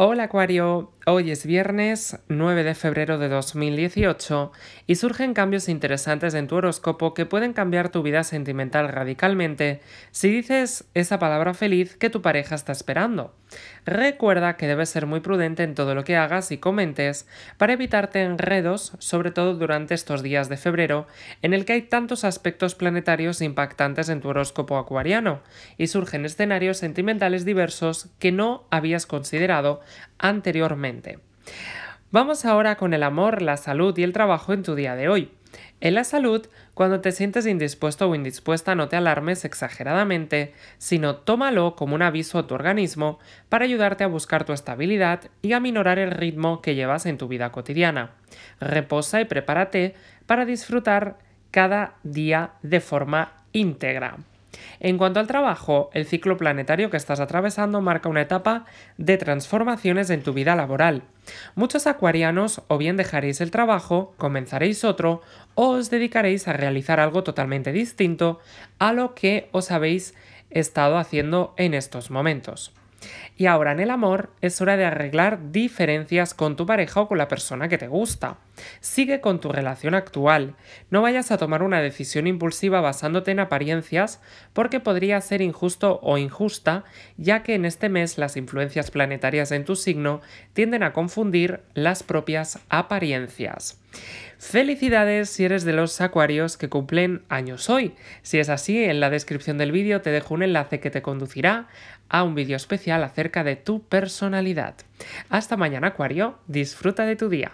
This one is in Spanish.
Hola Acuario, Hoy es viernes 9 de febrero de 2018 y surgen cambios interesantes en tu horóscopo que pueden cambiar tu vida sentimental radicalmente si dices esa palabra feliz que tu pareja está esperando. Recuerda que debes ser muy prudente en todo lo que hagas y comentes para evitarte enredos, sobre todo durante estos días de febrero, en el que hay tantos aspectos planetarios impactantes en tu horóscopo acuariano y surgen escenarios sentimentales diversos que no habías considerado anteriormente. Vamos ahora con el amor, la salud y el trabajo en tu día de hoy. En la salud, cuando te sientes indispuesto o indispuesta no te alarmes exageradamente, sino tómalo como un aviso a tu organismo para ayudarte a buscar tu estabilidad y a minorar el ritmo que llevas en tu vida cotidiana. Reposa y prepárate para disfrutar cada día de forma íntegra. En cuanto al trabajo, el ciclo planetario que estás atravesando marca una etapa de transformaciones en tu vida laboral. Muchos acuarianos o bien dejaréis el trabajo, comenzaréis otro o os dedicaréis a realizar algo totalmente distinto a lo que os habéis estado haciendo en estos momentos. Y ahora en el amor es hora de arreglar diferencias con tu pareja o con la persona que te gusta. Sigue con tu relación actual. No vayas a tomar una decisión impulsiva basándote en apariencias porque podría ser injusto o injusta, ya que en este mes las influencias planetarias en tu signo tienden a confundir las propias apariencias. Felicidades si eres de los acuarios que cumplen años hoy. Si es así, en la descripción del vídeo te dejo un enlace que te conducirá a un vídeo especial acerca de tu personalidad. Hasta mañana acuario, disfruta de tu día.